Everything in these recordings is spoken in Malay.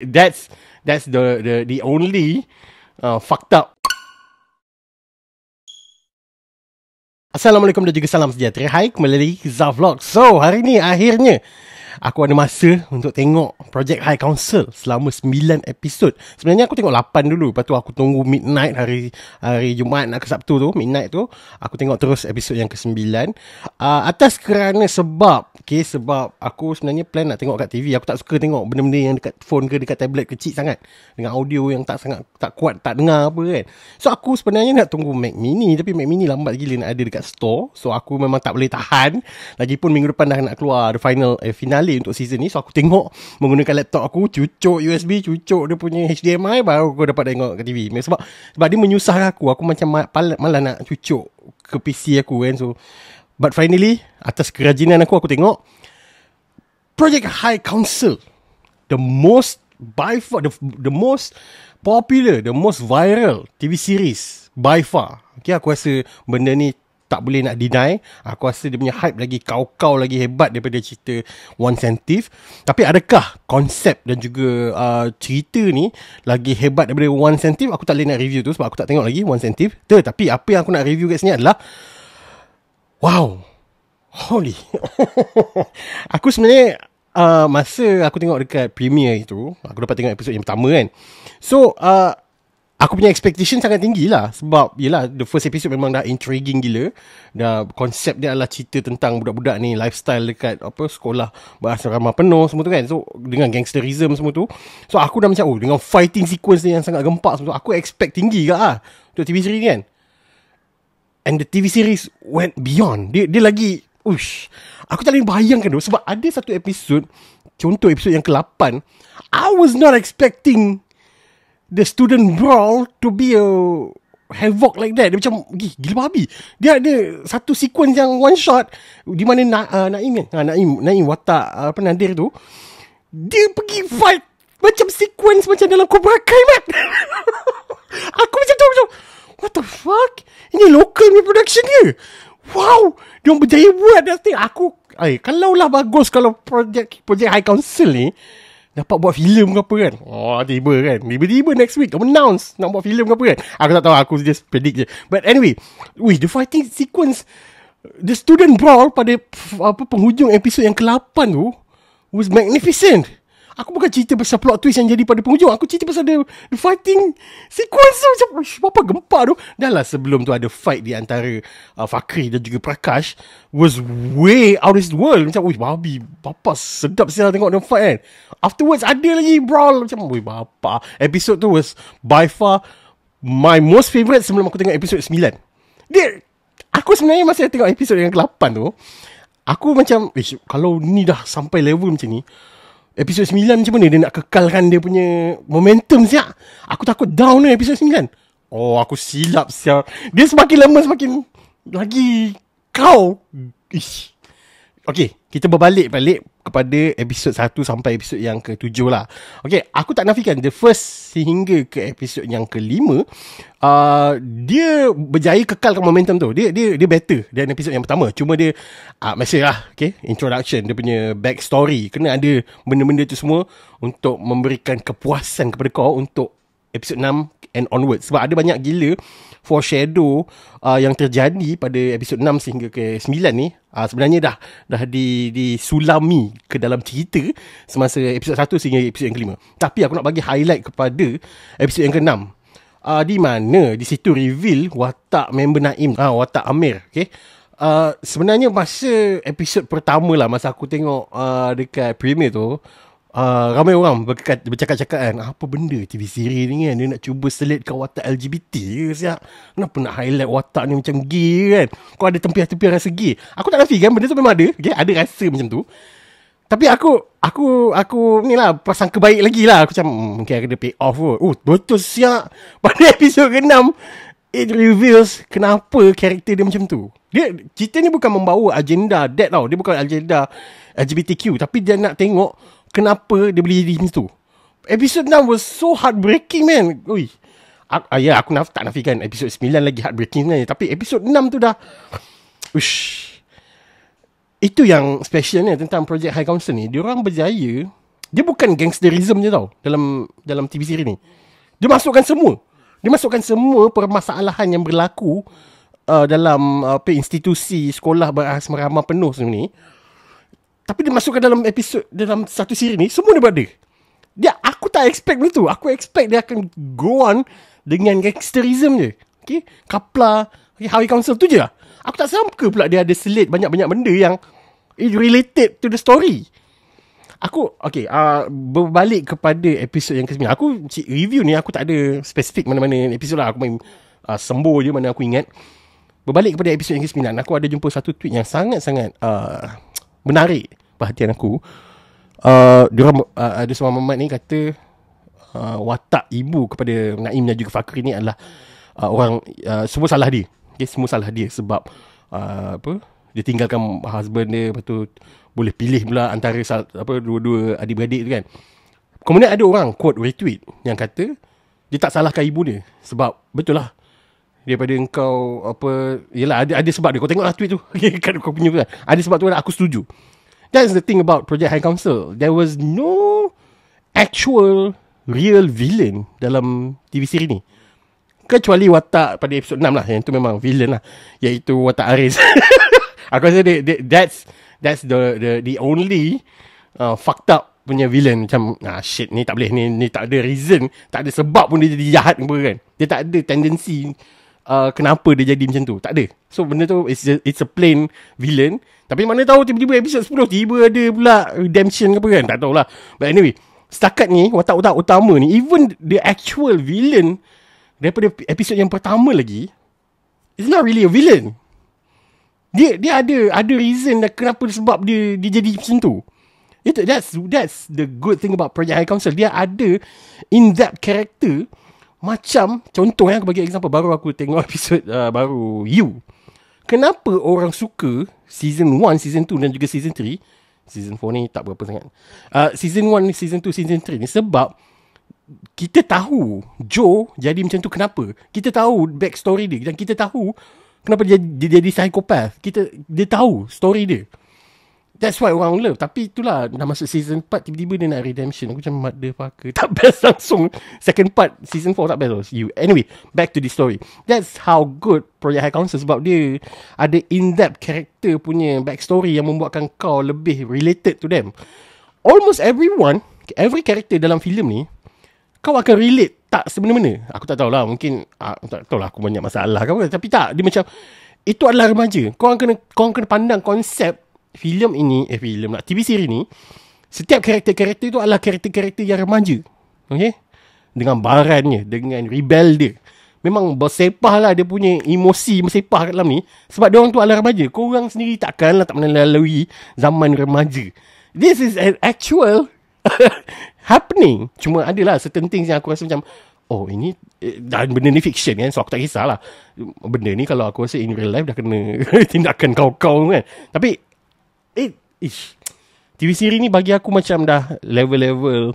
that's that's the the the only uh, fucked up. Assalamualaikum dan juga salam sejahtera. Hai, kembali lagi ke Zaf Vlog. So, hari ni akhirnya aku ada masa untuk tengok Project High Council selama 9 episod. Sebenarnya aku tengok 8 dulu. Lepas tu aku tunggu midnight hari hari Jumaat nak ke Sabtu tu, midnight tu. Aku tengok terus episod yang ke-9. Uh, atas kerana sebab okay sebab aku sebenarnya plan nak tengok kat TV aku tak suka tengok benda-benda yang dekat phone ke dekat tablet kecil sangat dengan audio yang tak sangat tak kuat tak dengar apa kan so aku sebenarnya nak tunggu Mac mini tapi Mac mini lambat gila nak ada dekat store so aku memang tak boleh tahan lagipun minggu depan dah nak keluar the final eh, finale untuk season ni so aku tengok menggunakan laptop aku cucuk USB cucuk dia punya HDMI baru aku dapat tengok kat TV sebab sebab dia menyusahkan aku aku macam malas nak cucuk ke PC aku kan so But finally, atas kerajinan aku, aku tengok Project High Council, the most by far, the, the most popular, the most viral TV series by far. Okay, aku rasa benda ni tak boleh nak deny. Aku rasa dia punya hype lagi kau-kau lagi hebat daripada cerita One Thief. Tapi adakah konsep dan juga uh, cerita ni lagi hebat daripada One Thief? Aku tak boleh nak review tu sebab aku tak tengok lagi One Thief. Tetapi apa yang aku nak review kat sini adalah Wow. Holy. aku sebenarnya uh, masa aku tengok dekat premiere itu, aku dapat tengok episod yang pertama kan. So, uh, aku punya expectation sangat tinggi lah. Sebab, yelah, the first episode memang dah intriguing gila. Dah konsep dia adalah cerita tentang budak-budak ni, lifestyle dekat apa sekolah bahasa ramah penuh semua tu kan. So, dengan gangsterism semua tu. So, aku dah macam, oh, dengan fighting sequence ni yang sangat gempak semua tu, aku expect tinggi ke lah. Untuk TV series ni kan. And the TV series went beyond. Dia, dia lagi, ush. Aku tak boleh bayangkan tu. Sebab ada satu episod, contoh episod yang ke-8, I was not expecting the student brawl to be a havoc like that. Dia macam, gih, gila babi. Dia ada satu sequence yang one shot, di mana Na, uh, Naim, uh, Naim, Naim watak uh, penandir tu, dia pergi fight macam sequence macam dalam Cobra Kai, man. Wow, dia berjaya buat that thing. Aku, ay, kalau lah bagus kalau projek projek High Council ni dapat buat filem ke apa kan. Oh, tiba kan. Tiba-tiba next week kau announce nak buat filem ke apa kan. Aku tak tahu, aku just predict je. But anyway, we the fighting sequence the student brawl pada apa penghujung episod yang ke-8 tu was magnificent. Aku bukan cerita pasal plot twist yang jadi pada penghujung. Aku cerita pasal the, the fighting sequence tu macam ush, apa gempar tu. Dah lah sebelum tu ada fight di antara uh, Fakri dan juga Prakash was way out of this world. Macam wish babi, bapa sedap sial tengok dia fight kan. Afterwards ada lagi brawl macam wish bapa. Episode tu was by far my most favourite sebelum aku tengok episode 9. Dia aku sebenarnya masih tengok episode yang ke-8 tu Aku macam, kalau ni dah sampai level macam ni, Episod 9 macam mana dia nak kekalkan dia punya momentum siap. Aku takut down ni episod 9. Oh, aku silap siap. Dia semakin lama semakin lagi kau. Ish. Okay, kita berbalik-balik kepada episod 1 sampai episod yang ke-7 lah. Okay, aku tak nafikan the first sehingga ke episod yang ke-5, uh, dia berjaya kekalkan momentum tu. Dia dia dia better dan episod yang pertama. Cuma dia, uh, ah, masih lah, okay, introduction, dia punya backstory. Kena ada benda-benda tu semua untuk memberikan kepuasan kepada kau untuk episod 6 and onwards sebab ada banyak gila foreshadow uh, yang terjadi pada episod 6 sehingga ke 9 ni uh, sebenarnya dah dah di disulami ke dalam cerita semasa episod 1 sehingga episod yang kelima tapi aku nak bagi highlight kepada episod yang ke-6 uh, ah, di mana di situ reveal watak member Naim uh, watak Amir okey Uh, sebenarnya masa episod pertama lah masa aku tengok uh, dekat premiere tu Ah, ramai orang berkat, bercakap-cakap kan Apa benda TV siri ni kan Dia nak cuba selitkan watak LGBT ke siap Kenapa nak highlight watak ni macam gay kan Kau ada tempiah-tempiah rasa gay Aku tak nafi kan, benda tu memang ada okay? Ada rasa macam tu tapi aku aku aku ni lah pasang kebaik lagi lah aku macam hmm, mungkin okay, ada pay off kot. Oh betul siap. Pada episod ke-6 it reveals kenapa karakter dia macam tu. Dia cerita ni bukan membawa agenda that tau. Dia bukan agenda LGBTQ tapi dia nak tengok kenapa dia beli jadi macam tu. Episode 6 was so heartbreaking man. Ui. Aku, ah, ya, aku naf, tak nafikan episode 9 lagi heartbreaking sebenarnya. Tapi episode 6 tu dah. Ush. Itu yang specialnya tentang Project High Council ni. Dia orang berjaya. Dia bukan gangsterism je tau dalam dalam TV series ni. Dia masukkan semua. Dia masukkan semua permasalahan yang berlaku uh, dalam uh, apa uh, institusi sekolah berasrama penuh sebenarnya ni tapi dimasukkan dalam episod dalam satu siri ni semua dia berada. Dia aku tak expect begitu. Aku expect dia akan go on dengan gangsterism je. Okay? Kapla, okay, Howie Council tu je lah. Aku tak sangka pula dia ada selit banyak-banyak benda yang related to the story. Aku, okay, uh, berbalik kepada episod yang ke-9. Aku review ni, aku tak ada spesifik mana-mana episod lah. Aku main uh, sembur je mana aku ingat. Berbalik kepada episod yang ke-9, aku ada jumpa satu tweet yang sangat-sangat uh, menarik perhatian aku uh, orang uh, ada seorang mamat ni kata uh, watak ibu kepada Naim dan juga Fakri ni adalah uh, orang uh, semua salah dia okay, semua salah dia sebab uh, apa dia tinggalkan husband dia lepas tu boleh pilih pula antara apa dua-dua adik-beradik tu kan kemudian ada orang quote retweet yang kata dia tak salahkan ibu dia sebab betul lah daripada engkau apa yalah ada ada sebab dia kau tengoklah tweet tu kan kau punya kan ada sebab tu lah aku setuju that's the thing about project high council there was no actual real villain dalam TV siri ni kecuali watak pada episod 6 lah yang tu memang villain lah iaitu watak Aris aku rasa dia, dia, that's that's the the the only uh, fucked up punya villain macam ah shit ni tak boleh ni ni tak ada reason tak ada sebab pun dia jadi jahat apa kan dia tak ada tendency uh, kenapa dia jadi macam tu. Tak ada. So benda tu it's a, it's a plain villain. Tapi mana tahu tiba-tiba episod 10 tiba ada pula redemption ke apa kan. Tak tahulah. But anyway. Setakat ni watak-watak utama ni even the actual villain daripada episod yang pertama lagi it's not really a villain. Dia dia ada ada reason dah kenapa sebab dia dia jadi macam tu. Itu that's that's the good thing about Project High Council. Dia ada in that character macam contoh yang eh, aku bagi example baru aku tengok episod uh, baru You. Kenapa orang suka season 1, season 2 dan juga season 3? Season 4 ni tak berapa sangat. Uh, season 1, season 2, season 3 ni sebab kita tahu Joe jadi macam tu kenapa? Kita tahu backstory dia dan kita tahu kenapa dia, jadi psychopath. Kita dia tahu story dia. That's why orang love Tapi itulah Dah masuk season 4 Tiba-tiba dia nak redemption Aku macam mother fucker Tak best langsung Second part Season 4 tak best was you. Anyway Back to the story That's how good Project High Council Sebab dia Ada in-depth character punya Backstory yang membuatkan kau Lebih related to them Almost everyone Every character dalam filem ni Kau akan relate Tak sebenarnya Aku tak tahulah Mungkin ah, Aku tak tahulah Aku banyak masalah ke Tapi tak Dia macam itu adalah remaja. Kau kena kau kena pandang konsep filem ini eh filem lah TV series ni setiap karakter-karakter tu adalah karakter-karakter yang remaja. Okey? Dengan barannya, dengan rebel dia. Memang bersepah lah dia punya emosi bersepah kat dalam ni. Sebab dia orang tu adalah remaja. Kau orang sendiri takkan lah tak pernah lalui zaman remaja. This is an actual happening. Cuma adalah certain things yang aku rasa macam, oh ini, eh, dan benda ni fiction kan. So aku tak kisahlah. Benda ni kalau aku rasa in real life dah kena tindakan kau-kau kan. Tapi Eh, ish. TV series ni bagi aku macam dah level-level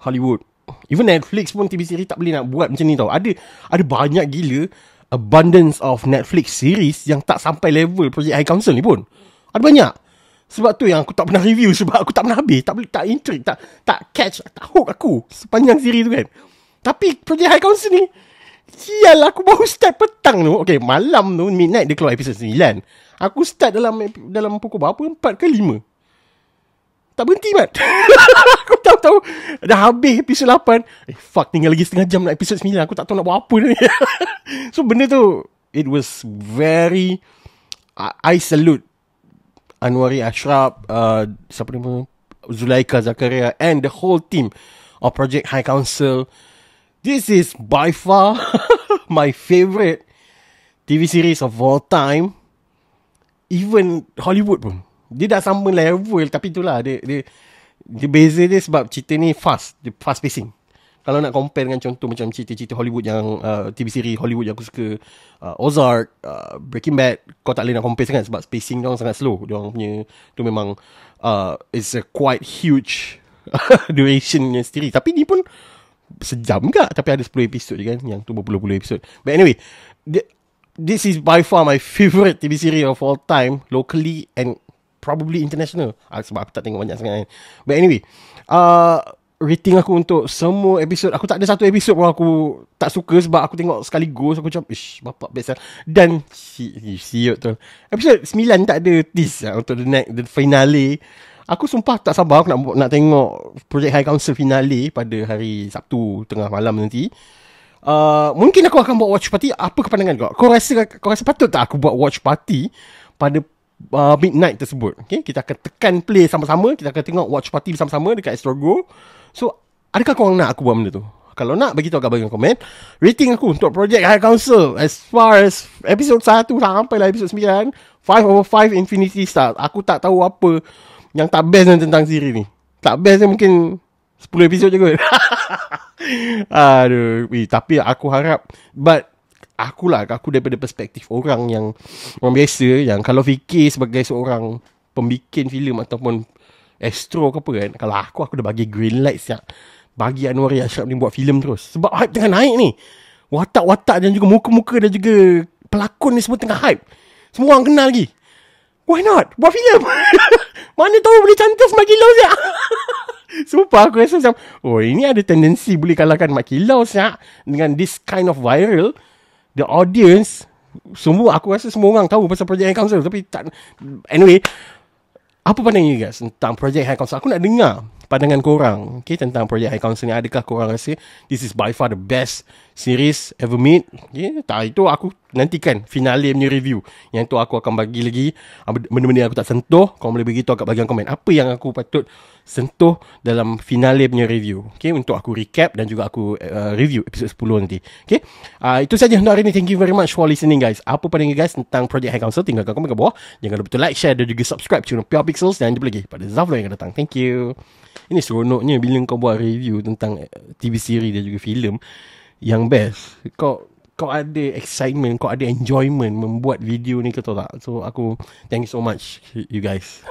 Hollywood. Even Netflix pun TV series tak boleh nak buat macam ni tau. Ada ada banyak gila abundance of Netflix series yang tak sampai level Project High Council ni pun. Ada banyak. Sebab tu yang aku tak pernah review sebab aku tak pernah habis, tak boleh tak intrigue, tak tak catch, tak hook aku sepanjang series tu kan. Tapi Project High Council ni Sial aku baru start petang tu Okay malam tu Midnight dia keluar episode 9 Aku start dalam Dalam pukul berapa 4 ke lima. Tak berhenti mat Aku tahu-tahu Dah habis episode 8 Eh fuck tinggal lagi setengah jam nak episode 9 Aku tak tahu nak buat apa ni So benda tu It was very I salute Anwari Ashraf uh, Siapa nama Zulaika Zakaria And the whole team Of Project High Council this is by far my favourite TV series of all time. Even Hollywood pun. Dia dah sama level tapi tu lah. dia dia dia beza dia sebab cerita ni fast, dia fast pacing. Kalau nak compare dengan contoh macam cerita-cerita Hollywood yang uh, TV series Hollywood yang aku suka uh, Ozark, uh, Breaking Bad, kau tak boleh nak compare sangat sebab spacing dia sangat slow. Dia orang punya tu memang uh, is a quite huge duration sendiri. Tapi ni pun sejam ke tapi ada 10 episod je kan yang tu berpuluh-puluh episod but anyway this is by far my favorite TV series of all time locally and probably international sebab aku tak tengok banyak sangat kan but anyway uh, rating aku untuk semua episod aku tak ada satu episod pun aku tak suka sebab aku tengok sekali ghost aku macam ish bapak best lah. dan siot tu episod 9 tak ada tease lah untuk the next the finale Aku sumpah tak sabar aku nak nak tengok Project High Council finale pada hari Sabtu tengah malam nanti. Uh, mungkin aku akan buat watch party apa ke pandangan kau? Kau rasa kau rasa patut tak aku buat watch party pada uh, midnight tersebut? Okey, kita akan tekan play sama-sama, kita akan tengok watch party bersama-sama dekat Astro Go. So, adakah kau nak aku buat benda tu? Kalau nak bagi tahu kat bagi komen. Rating aku untuk Project High Council as far as episode 1 sampai lah episode 9, 5 over 5 Infinity Star. Aku tak tahu apa yang tak best tentang siri ni Tak best mungkin 10 episod je kot Aduh eh, Tapi aku harap But aku lah, Aku daripada perspektif orang yang Orang biasa Yang kalau fikir sebagai seorang Pembikin filem ataupun Astro ke apa kan Kalau aku Aku dah bagi green light siap Bagi Anwar Yashraf ni buat filem terus Sebab hype tengah naik ni Watak-watak dan juga muka-muka dan juga Pelakon ni semua tengah hype Semua orang kenal lagi Why not? Buat filem. Mana tahu boleh cantus Mak Kilau siap. Sumpah aku rasa macam, oh ini ada tendensi boleh kalahkan Mak Kilau siap. Dengan this kind of viral, the audience, semua aku rasa semua orang tahu pasal projek High Council. Tapi tak, anyway, apa pandangan you guys tentang projek High Council? Aku nak dengar pandangan korang okay, tentang projek High Council ni. Adakah korang rasa this is by far the best series ever made? Okay, tak, itu aku Nantikan finale punya review Yang tu aku akan bagi lagi ah, Benda-benda yang aku tak sentuh Kau boleh beritahu kat bagian komen Apa yang aku patut sentuh Dalam finale punya review Okay Untuk aku recap Dan juga aku uh, review episod 10 nanti Okay uh, Itu saja untuk hari ini. Thank you very much for listening guys Apa pandangan guys Tentang Project High Council Tinggalkan komen kat bawah Jangan lupa to like, share Dan juga subscribe Channel Pure Pixels Dan jumpa lagi pada Zavlo yang akan datang Thank you Ini seronoknya Bila kau buat review Tentang eh, TV series dan juga filem Yang best Kau kau ada excitement, kau ada enjoyment membuat video ni ke tak? So aku thank you so much you guys.